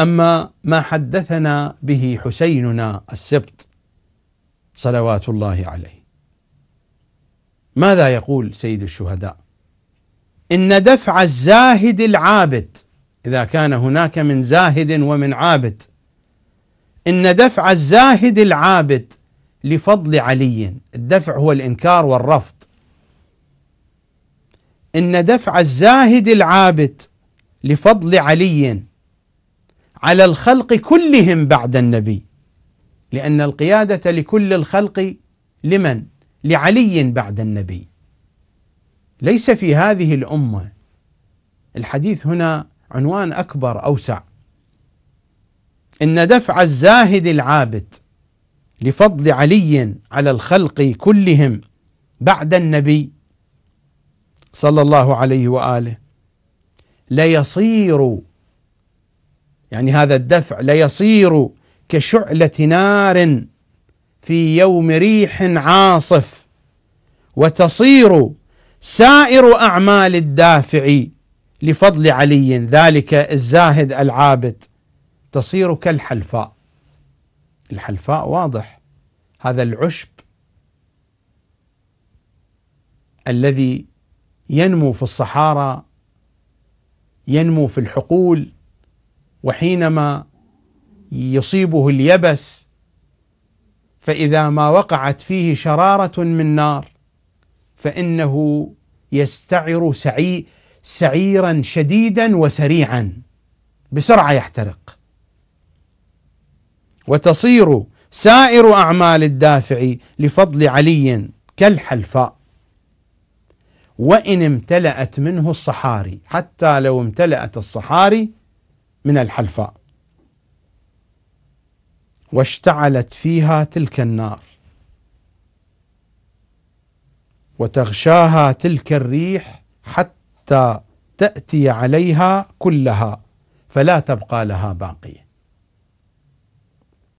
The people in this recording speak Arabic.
أما ما حدثنا به حسيننا السبط صلوات الله عليه ماذا يقول سيد الشهداء إن دفع الزاهد العابد إذا كان هناك من زاهد ومن عابد إن دفع الزاهد العابد لفضل علي الدفع هو الإنكار والرفض إن دفع الزاهد العابد لفضل علي على الخلق كلهم بعد النبي لأن القيادة لكل الخلق لمن؟ لعلي بعد النبي ليس في هذه الأمة الحديث هنا عنوان أكبر أوسع إن دفع الزاهد العابد لفضل علي على الخلق كلهم بعد النبي صلى الله عليه واله ليصير يعني هذا الدفع ليصير كشعلة نار في يوم ريح عاصف وتصير سائر أعمال الدافع لفضل علي ذلك الزاهد العابد تصير كالحلفاء الحلفاء واضح هذا العشب الذي ينمو في الصحارى ينمو في الحقول وحينما يصيبه اليبس فإذا ما وقعت فيه شرارة من نار فإنه يستعر سعي سعيرا شديدا وسريعا بسرعة يحترق وتصير سائر أعمال الدافع لفضل علي كالحلفاء وإن امتلأت منه الصحاري حتى لو امتلأت الصحاري من الحلفاء واشتعلت فيها تلك النار وتغشاها تلك الريح حتى تاتي عليها كلها فلا تبقى لها باقيه